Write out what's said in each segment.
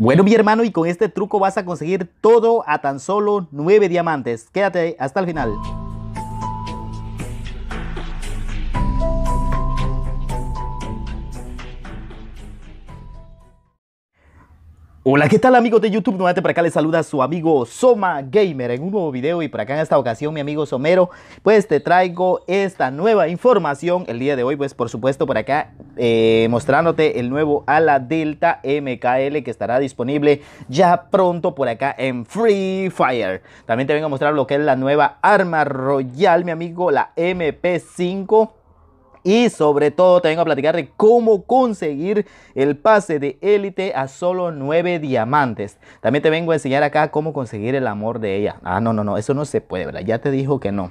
Bueno, mi hermano, y con este truco vas a conseguir todo a tan solo 9 diamantes. Quédate hasta el final. Hola, ¿qué tal amigos de YouTube? Nuevamente por acá les saluda su amigo Soma Gamer en un nuevo video y por acá en esta ocasión mi amigo Somero pues te traigo esta nueva información el día de hoy pues por supuesto por acá eh, mostrándote el nuevo ala Delta MKL que estará disponible ya pronto por acá en Free Fire. También te vengo a mostrar lo que es la nueva arma royal mi amigo la MP5 y sobre todo te vengo a platicar de cómo conseguir el pase de élite a solo 9 diamantes. También te vengo a enseñar acá cómo conseguir el amor de ella. Ah, no, no, no, eso no se puede, ¿verdad? Ya te dijo que no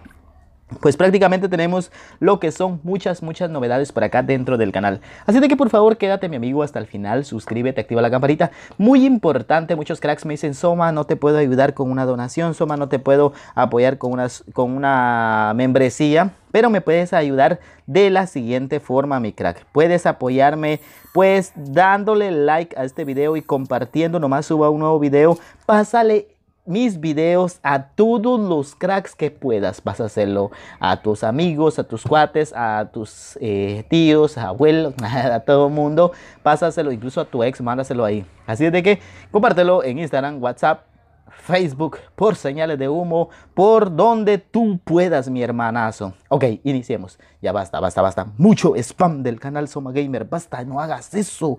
pues prácticamente tenemos lo que son muchas, muchas novedades por acá dentro del canal. Así de que por favor quédate mi amigo hasta el final, suscríbete, activa la campanita. Muy importante, muchos cracks me dicen, Soma, no te puedo ayudar con una donación, Soma, no te puedo apoyar con una, con una membresía. Pero me puedes ayudar de la siguiente forma, mi crack. Puedes apoyarme pues dándole like a este video y compartiendo, nomás suba un nuevo video. Pásale mis videos a todos los cracks que puedas. Vas a hacerlo a tus amigos, a tus cuates, a tus eh, tíos, abuelos, a todo el mundo. Pásaselo incluso a tu ex, mándaselo ahí. Así es de que compártelo en Instagram, WhatsApp, Facebook, por señales de humo, por donde tú puedas, mi hermanazo. Ok, iniciemos. Ya basta, basta, basta. Mucho spam del canal Soma Gamer. Basta, no hagas eso.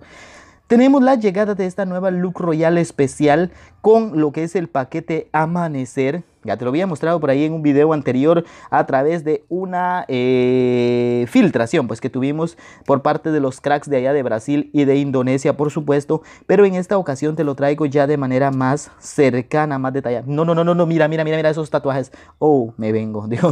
Tenemos la llegada de esta nueva look royal especial con lo que es el paquete amanecer. Ya te lo había mostrado por ahí en un video anterior a través de una eh, filtración pues que tuvimos por parte de los cracks de allá de Brasil y de Indonesia por supuesto. Pero en esta ocasión te lo traigo ya de manera más cercana, más detallada. No, no, no, no, no, mira, mira, mira, mira esos tatuajes. Oh, me vengo, digo.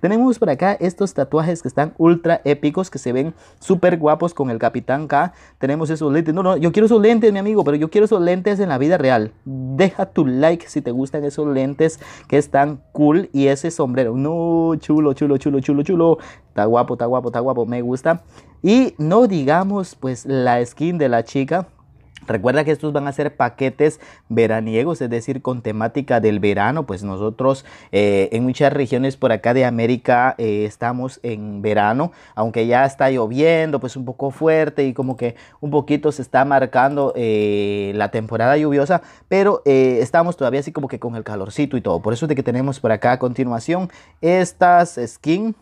Tenemos por acá estos tatuajes que están ultra épicos, que se ven súper guapos con el Capitán K. Tenemos esos lentes. No, no, yo quiero esos lentes, mi amigo, pero yo quiero esos lentes en la vida real. Deja tu like si te gustan esos lentes que están cool y ese sombrero. No, chulo, chulo, chulo, chulo, chulo. Está guapo, está guapo, está guapo. Me gusta. Y no digamos pues la skin de la chica Recuerda que estos van a ser paquetes veraniegos, es decir, con temática del verano, pues nosotros eh, en muchas regiones por acá de América eh, estamos en verano, aunque ya está lloviendo, pues un poco fuerte y como que un poquito se está marcando eh, la temporada lluviosa, pero estamos todavía así como que con el calorcito y todo. Por eso es de que tenemos por acá a continuación estas skin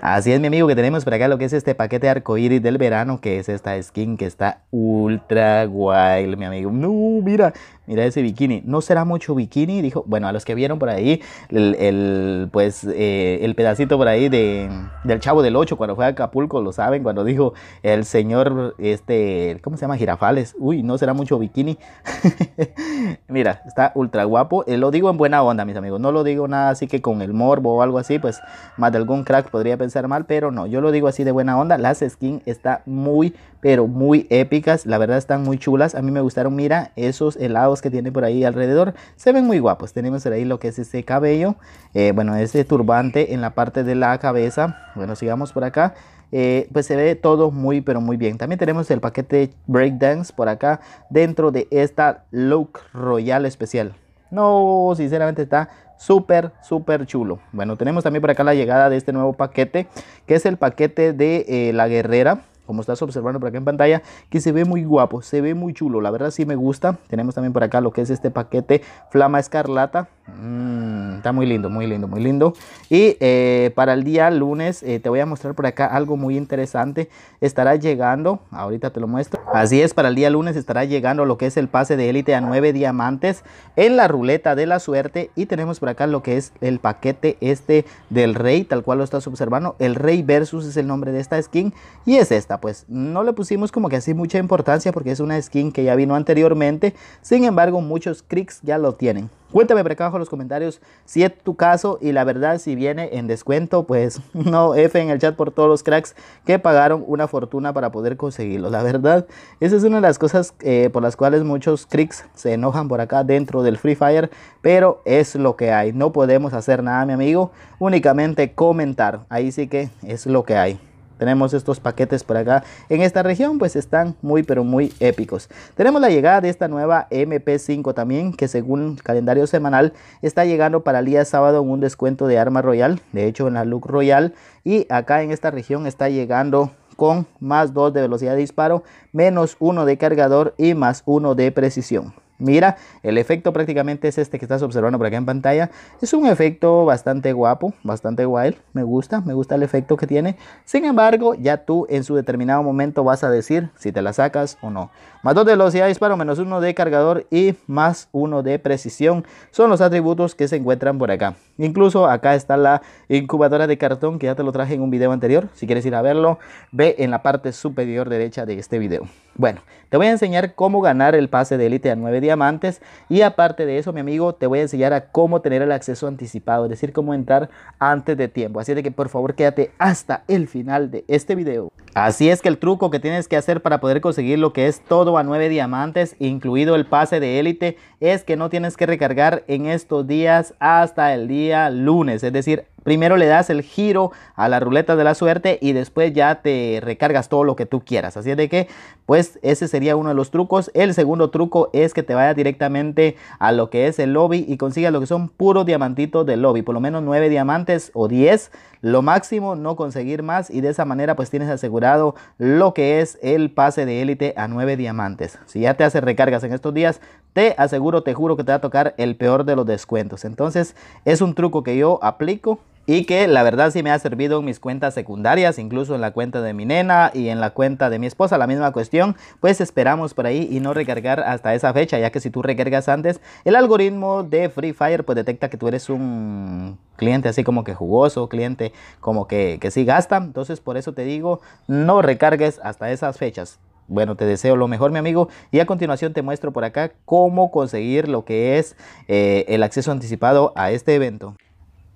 Así es, mi amigo, que tenemos por acá lo que es este paquete arcoíris del verano, que es esta skin que está ultra guay, mi amigo. No, mira, mira ese bikini. No será mucho bikini, dijo. Bueno, a los que vieron por ahí, el, pues, eh, el pedacito por ahí de, del Chavo del 8, cuando fue a Acapulco, lo saben, cuando dijo el señor, este, ¿cómo se llama? Girafales. Uy, no será mucho bikini. mira, está ultra guapo. Eh, lo digo en buena onda, mis amigos. No lo digo nada así que con el morbo o algo así, pues, más de algún crack, pues, podría pensar mal, pero no, yo lo digo así de buena onda, las skin están muy, pero muy épicas, la verdad están muy chulas, a mí me gustaron, mira, esos helados que tiene por ahí alrededor, se ven muy guapos, tenemos ahí lo que es ese cabello, eh, bueno, ese turbante en la parte de la cabeza, bueno, sigamos por acá. Eh, pues se ve todo muy pero muy bien también tenemos el paquete breakdance por acá dentro de esta look royal especial no sinceramente está súper, súper chulo. Bueno, tenemos también por acá la llegada de este nuevo paquete, que es el paquete de eh, la guerrera. Como estás observando por acá en pantalla, que se ve muy guapo, se ve muy chulo. La verdad sí me gusta. Tenemos también por acá lo que es este paquete Flama Escarlata. Mm, está muy lindo, muy lindo, muy lindo. Y eh, para el día lunes eh, te voy a mostrar por acá algo muy interesante. Estará llegando, ahorita te lo muestro. Así es, para el día lunes estará llegando lo que es el pase de élite a 9 diamantes en la ruleta de la suerte. Y tenemos por acá lo que es el paquete este del rey, tal cual lo estás observando. El rey versus es el nombre de esta skin. Y es esta, pues no le pusimos como que así mucha importancia porque es una skin que ya vino anteriormente. Sin embargo, muchos clics ya lo tienen. Cuéntame por acá abajo en los comentarios si es tu caso y la verdad si viene en descuento, pues no F en el chat por todos los cracks que pagaron una fortuna para poder conseguirlo. La verdad, esa es una de las cosas eh, por las cuales muchos crics se enojan por acá dentro del Free Fire, pero es lo que hay. No podemos hacer nada, mi amigo, únicamente comentar. Ahí sí que es lo que hay. Tenemos estos paquetes por acá. En esta región pues están muy pero muy épicos. Tenemos la llegada de esta nueva MP5 también que según el calendario semanal está llegando para el día sábado en un descuento de arma royal. De hecho en la look royal y acá en esta región está llegando con más 2 de velocidad de disparo, menos 1 de cargador y más 1 de precisión. Mira, el efecto prácticamente es este que estás observando por acá en pantalla. Es un efecto bastante guapo, bastante wild. Me gusta, me gusta el efecto que tiene. Sin embargo, ya tú en su determinado momento vas a decir si te la sacas o no. Más dos de velocidad disparo, menos uno de cargador y más uno de precisión. Son los atributos que se encuentran por acá. Incluso acá está la incubadora de cartón que ya te lo traje en un video anterior. Si quieres ir a verlo, ve en la parte superior derecha de este video. Bueno, te voy a enseñar cómo ganar el pase de élite a 9 días diamantes. Y aparte de eso, mi amigo, te voy a enseñar a cómo tener el acceso anticipado, es decir, cómo entrar antes de tiempo. Así de que por favor quédate hasta el final de este video. Así es que el truco que tienes que hacer para poder conseguir lo que es todo a 9 diamantes, incluido el pase de élite, es que no tienes que recargar en estos días hasta el día lunes, es decir, Primero le das el giro a la ruleta de la suerte y después ya te recargas todo lo que tú quieras. Así es de que, pues ese sería uno de los trucos. El segundo truco es que te vayas directamente a lo que es el lobby y consigas lo que son puros diamantitos del lobby. Por lo menos 9 diamantes o 10. Lo máximo, no conseguir más. Y de esa manera pues tienes asegurado lo que es el pase de élite a 9 diamantes. Si ya te haces recargas en estos días, te aseguro, te juro que te va a tocar el peor de los descuentos. Entonces es un truco que yo aplico y que la verdad sí me ha servido en mis cuentas secundarias, incluso en la cuenta de mi nena y en la cuenta de mi esposa, la misma cuestión, pues esperamos por ahí y no recargar hasta esa fecha, ya que si tú recargas antes, el algoritmo de Free Fire pues detecta que tú eres un cliente así como que jugoso, cliente como que, que sí gasta, entonces por eso te digo, no recargues hasta esas fechas. Bueno, te deseo lo mejor, mi amigo. Y a continuación te muestro por acá cómo conseguir lo que es eh, el acceso anticipado a este evento.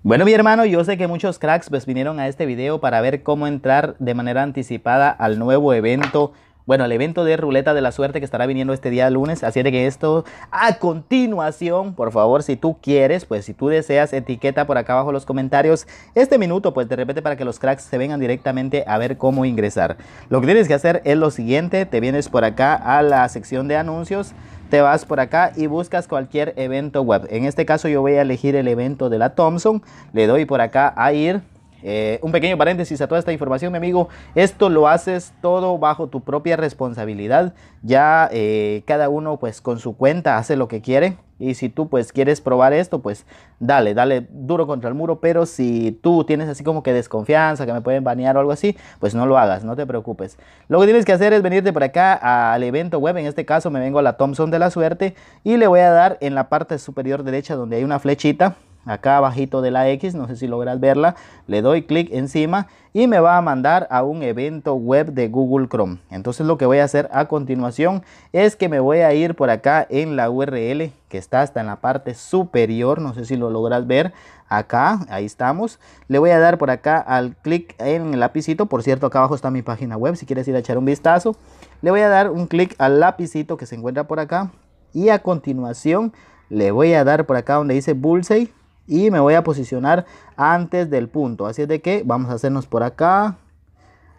Bueno, mi hermano, yo sé que muchos cracks pues, vinieron a este video para ver cómo entrar de manera anticipada al nuevo evento. Bueno, el evento de Ruleta de la Suerte que estará viniendo este día lunes. Así de que esto a continuación, por favor, si tú quieres, pues si tú deseas, etiqueta por acá abajo en los comentarios este minuto, pues de repente para que los cracks se vengan directamente a ver cómo ingresar. Lo que tienes que hacer es lo siguiente, te vienes por acá a la sección de anuncios te vas por acá y buscas cualquier evento web. En este caso yo voy a elegir el evento de la Thompson. Le doy por acá a ir. Eh, un pequeño paréntesis a toda esta información, mi amigo. Esto lo haces todo bajo tu propia responsabilidad. Ya eh, cada uno pues con su cuenta hace lo que quiere. Y si tú pues quieres probar esto, pues dale, dale duro contra el muro. Pero si tú tienes así como que desconfianza, que me pueden banear o algo así, pues no lo hagas, no te preocupes. Lo que tienes que hacer es venirte por acá al evento web. En este caso me vengo a la Thompson de la suerte y le voy a dar en la parte superior derecha donde hay una flechita acá abajito de la X, no sé si logras verla, le doy clic encima y me va a mandar a un evento web de Google Chrome. Entonces lo que voy a hacer a continuación es que me voy a ir por acá en la URL que está hasta en la parte superior, no sé si lo logras ver, acá, ahí estamos. Le voy a dar por acá al clic en el lapicito, por cierto acá abajo está mi página web, si quieres ir a echar un vistazo. Le voy a dar un clic al lapicito que se encuentra por acá y a continuación le voy a dar por acá donde dice Bullseye y me voy a posicionar antes del punto. Así es de que vamos a hacernos por acá.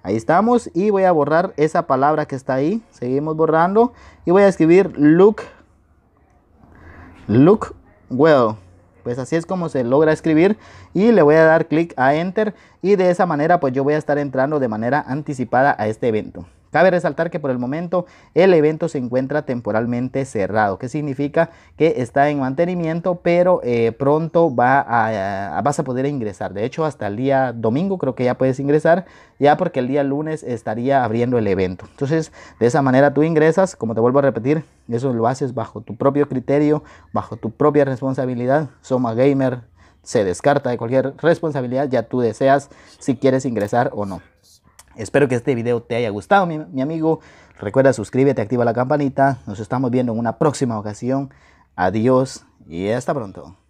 Ahí estamos y voy a borrar esa palabra que está ahí. Seguimos borrando y voy a escribir look, look well. Pues así es como se logra escribir y le voy a dar clic a enter y de esa manera pues yo voy a estar entrando de manera anticipada a este evento. Cabe resaltar que por el momento el evento se encuentra temporalmente cerrado, que significa que está en mantenimiento, pero eh, pronto va vas a poder ingresar. De hecho, hasta el día domingo creo que ya puedes ingresar, ya porque el día lunes estaría abriendo el evento. Entonces, de esa manera tú ingresas, como te vuelvo a repetir, eso lo haces bajo tu propio criterio, bajo tu propia responsabilidad. Soma Gamer se descarta de cualquier responsabilidad, ya tú deseas si quieres ingresar o no. Espero que este video te haya gustado, mi, amigo. Recuerda, suscríbete, activa la campanita. Nos estamos viendo en una próxima ocasión. Adiós y hasta pronto.